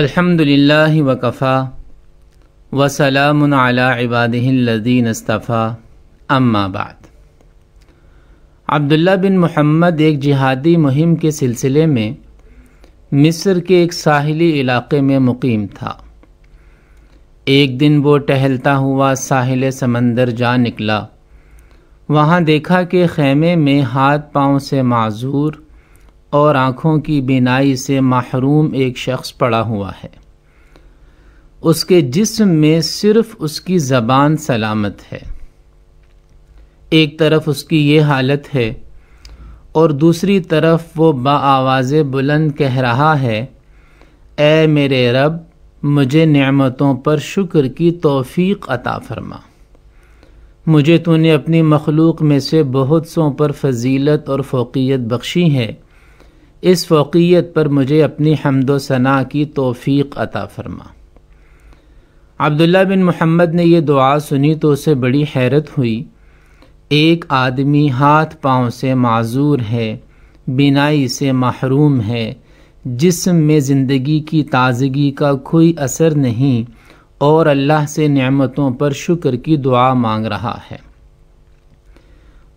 अल्हम्दुलिल्लाहि वकफ़ा वसलाम इबादीन अस्तफ़ा अम्मा बाद अब्दुल्ला बिन मोहम्मद एक जिहादी मुहिम के सिलसिले में मिस्र के एक साहिली इलाके में मुकीम था एक दिन वो टहलता हुआ साहिल समंदर जा निकला वहाँ देखा कि खेमे में हाथ पाँव से माजूर और आँखों की बिनाई से महरूम एक शख्स पड़ा हुआ है उसके जिस्म में सिर्फ उसकी ज़बान सलामत है एक तरफ उसकी ये हालत है और दूसरी तरफ वो बाआवाज़ बुलंद कह रहा है ए मेरे रब मुझे नेमतों पर शुक्र की तौफीक अता फरमा मुझे तूने अपनी मखलूक में से बहुत सों पर फजीलत और फोकियत बख्शी है इस फोकियत पर मुझे अपनी हमदोसना सना की तोफ़ी अता फ़रमा अब्दुल्ला बिन मोहम्मद ने यह दुआ सुनी तो उसे बड़ी हैरत हुई एक आदमी हाथ पाँव से माजूर है बिनाई से महरूम है जिसम में ज़िंदगी की ताज़गी का कोई असर नहीं और अल्लाह से नमतों पर शुक्र की दुआ मांग रहा है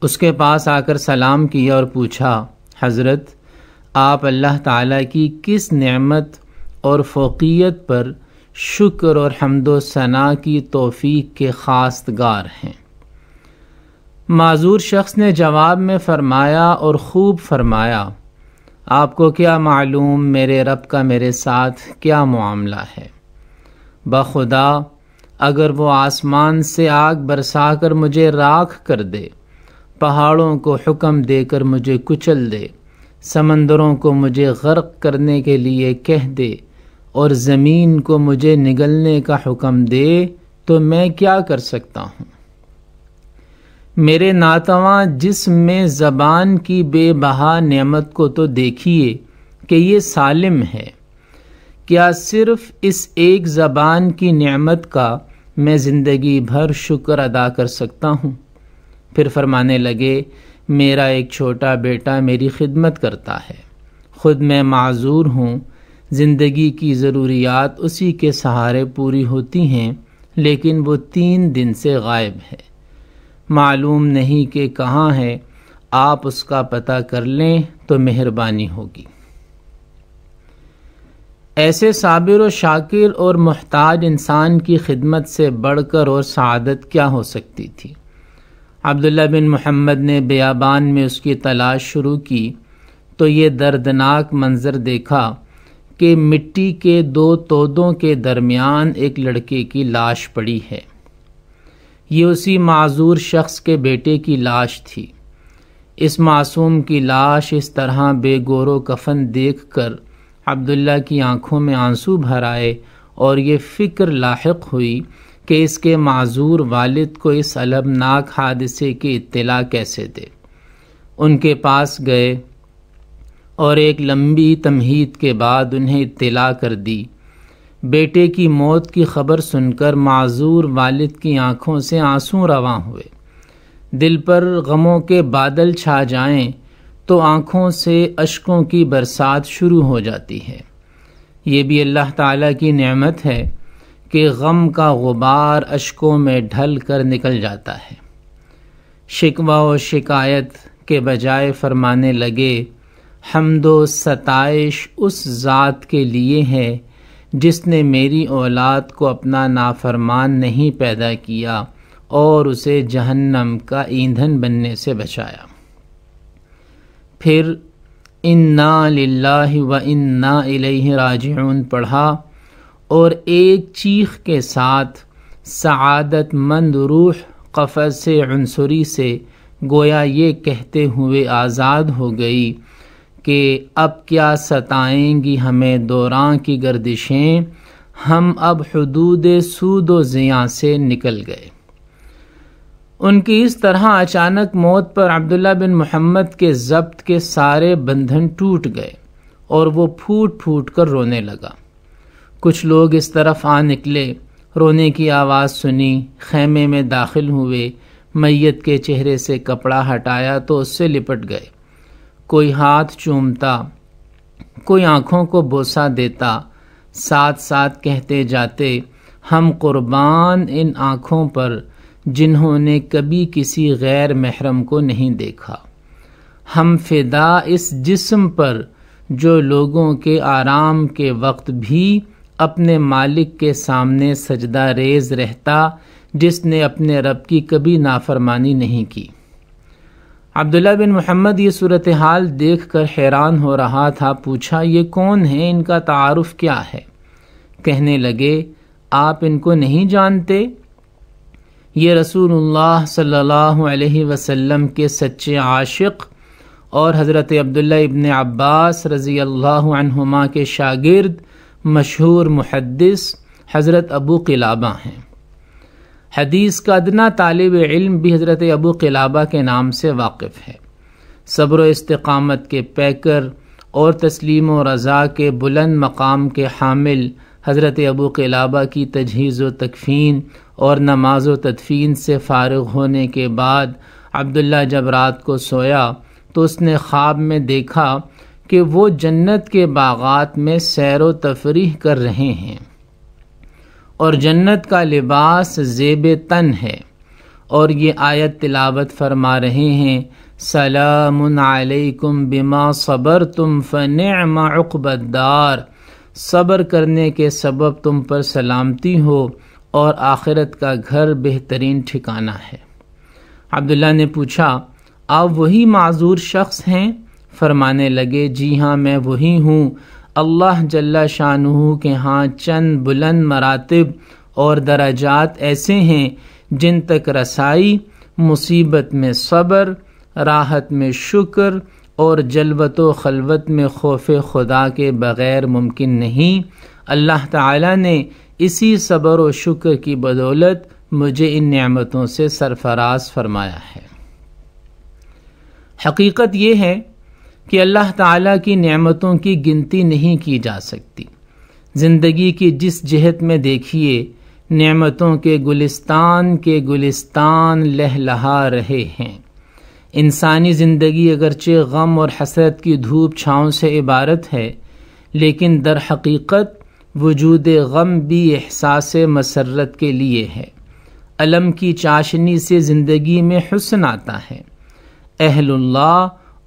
उसके पास आकर सलाम किया और पूछा हज़रत आप अल्लाह ताला की किस नेमत और फ़ोकियत पर शुक्र और हमदोसना की तोफ़ी के खास्तगार हैं माजूर शख्स ने जवाब में फ़रमाया और खूब फरमाया आपको क्या मालूम मेरे रब का मेरे साथ क्या मामला है बखुदा अगर वो आसमान से आग बरसा कर मुझे राख कर दे पहाड़ों को हुक्म देकर मुझे कुचल दे समंदरों को मुझे गर्क करने के लिए कह दे और ज़मीन को मुझे निगलने का हुक्म दे तो मैं क्या कर सकता हूँ मेरे नातवा जिसम में ज़बान की बेबहा नेमत को तो देखिए कि ये सालिम है क्या सिर्फ़ इस एक ज़बान की नेमत का मैं ज़िंदगी भर शुक्र अदा कर सकता हूँ फिर फरमाने लगे मेरा एक छोटा बेटा मेरी खिदमत करता है ख़ुद मैं माजूर हूँ ज़िंदगी की ज़रूरियात उसी के सहारे पूरी होती हैं लेकिन वो तीन दिन से गायब है मालूम नहीं कि कहाँ है आप उसका पता कर लें तो मेहरबानी होगी ऐसे साबिर व शाकिर और मोहताज इंसान की खिदमत से बढ़कर और शहादत क्या हो सकती थी अब्दुल्ला बिन मोहम्मद ने बेबान में उसकी तलाश शुरू की तो ये दर्दनाक मंज़र देखा कि मिट्टी के दो तोदों के दरमियान एक लड़के की लाश पड़ी है ये उसी माजूर शख्स के बेटे की लाश थी इस मासूम की लाश इस तरह बेगोरो कफन देख कर अब्दुल्ला की आंखों में आंसू भर आए और ये फ़िक्र लाक हुई कि इसके माजूर वालिद को इस अलमनाक हादसे की इत्तला कैसे दे उनके पास गए और एक लंबी तमहीद के बाद उन्हें इत्तला कर दी बेटे की मौत की खबर सुनकर माजूर वालिद की आंखों से आंसू रवा हुए दिल पर गमों के बादल छा जाएं तो आंखों से अशकों की बरसात शुरू हो जाती है ये भी अल्लाह ताला की नेमत है कि गम का गुबार अशकों में ढल कर निकल जाता है शिकवा व शिकायत के बजाय फरमाने लगे हमदो सताइश उस ज़ात के लिए है जिसने मेरी औलाद को अपना नाफरमान नहीं पैदा किया और उसे जहन्नम का ईंधन बनने से बचाया फिर इन्ना ला व इन्ना इलेह राज पढ़ा और एक चीख के साथ सआदत मंद रूह से अनसुरी से गोया ये कहते हुए आज़ाद हो गई कि अब क्या सताएंगी हमें दौरान की गर्दिशें हम अब हदूद सूद व ज़ियाँ से निकल गए उनकी इस तरह अचानक मौत पर अब्दुल्ला बिन मोहम्मद के जब्त के सारे बंधन टूट गए और वो फूट फूट कर रोने लगा कुछ लोग इस तरफ आ निकले रोने की आवाज़ सुनी खेमे में दाखिल हुए मैयत के चेहरे से कपड़ा हटाया तो उससे लिपट गए कोई हाथ चूमता कोई आँखों को बोसा देता साथ साथ कहते जाते हम कुर्बान इन आँखों पर जिन्होंने कभी किसी गैर महरम को नहीं देखा हम फिदा इस जिस्म पर जो लोगों के आराम के वक्त भी अपने मालिक के सामने सजदा रेज रहता जिसने अपने रब की कभी नाफरमानी नहीं की अब्दुल्ला बिन मोहम्मद ये सूरत हाल देख कर हैरान हो रहा था पूछा ये कौन है इनका तारफ़ क्या है कहने लगे आप इनको नहीं जानते ये रसूलुल्लाह सल्लल्लाहु अलैहि वसल्लम के सच्चे आशिक़ और हज़रत अब्दुल्ला इब्न अब्बास रज़ी अल्लाह के शागिर्द मशहूर मुहदस हज़रत अबू किलाबा हैं हदीस का अदना तालब इल्म भी हज़रत अबू किलाबा के नाम से वाकफ़ है सब्र इस्तकामत के पैकर और तस्लीम व रज़ा के बुलंद मकाम के हामिल हज़रत अबू किलाबा की तजहीज़ व तकफ़ीन और नमाज व तदफ़ीन से फ़ारग होने के बाद अब्दुल्ला जब रात को सोया तो उसने ख्वाब में देखा कि वो जन्नत के बागात में सैर व तफरी कर रहे हैं और जन्नत का लिबास जेब तन है और ये आयत तिलावत फरमा रहे हैं सलामकुम बिमा सबर तुम फ़नबदार सबर करने के सबब तुम पर सलामती हो और आखिरत का घर बेहतरीन ठिकाना है अब्दुल्ला ने पूछा आप वही माजूर शख्स हैं फरमाने लगे जी हाँ मैं वही हूँ अल्लाह जल्ला शाहू के हाँ चंद बुलंद मरातब और दराजात ऐसे हैं जिन तक रसाई मुसीबत में सब्र राहत में शुक्र और जलवत खलवत में खौफ खुदा के बग़ैर मुमकिन नहीं अल्लाह ताला ने इसी सब्र और शुक्र की बदौलत मुझे इन नियामतों से सरफराज फरमाया है हकीकत यह है कि अल्लाह ताला की नेमतों की गिनती नहीं की जा सकती ज़िंदगी की जिस जहत में देखिए नेमतों के गुलिस्तान के गुलिस्तान लहलहा रहे हैं इंसानी ज़िंदगी अगरचे गम और हसरत की धूप छाँव से इबारत है लेकिन दर हकीकत वजूद गम भी एहसास मसरत के लिए है अलम की चाशनी से ज़िंदगी में हसन आता है अहल्ला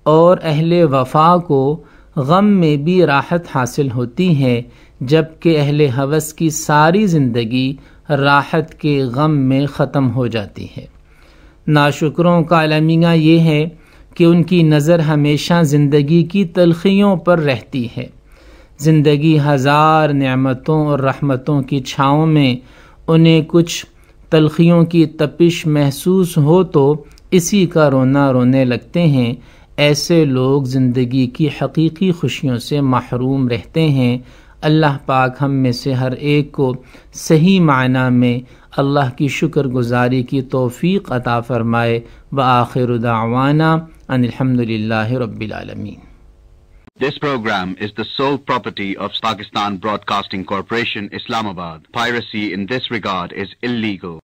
और अहल वफा को गम में भी राहत हासिल होती है जबकि अहल हवस की सारी ज़िंदगी राहत के गम में ख़त्म हो जाती है नाशुकरों का अलमिया ये है कि उनकी नज़र हमेशा ज़िंदगी की तलखियों पर रहती है ज़िंदगी हज़ार नेमतों और रहमतों की छाँव में उन्हें कुछ तलखियों की तपिश महसूस हो तो इसी का रोना रोने लगते हैं ऐसे लोग ज़िंदगी की हकीकी खुशियों से महरूम रहते हैं अल्लाह पाक हम में से हर एक को सही मायना में अल्लाह की शुक्रगुजारी की तौफीक अता फ़रमाए व आखिर दावाना अनिलहमदिल्ला रबालमीन This program is the sole property of Pakistan Broadcasting Corporation, Islamabad. Piracy in this regard is illegal.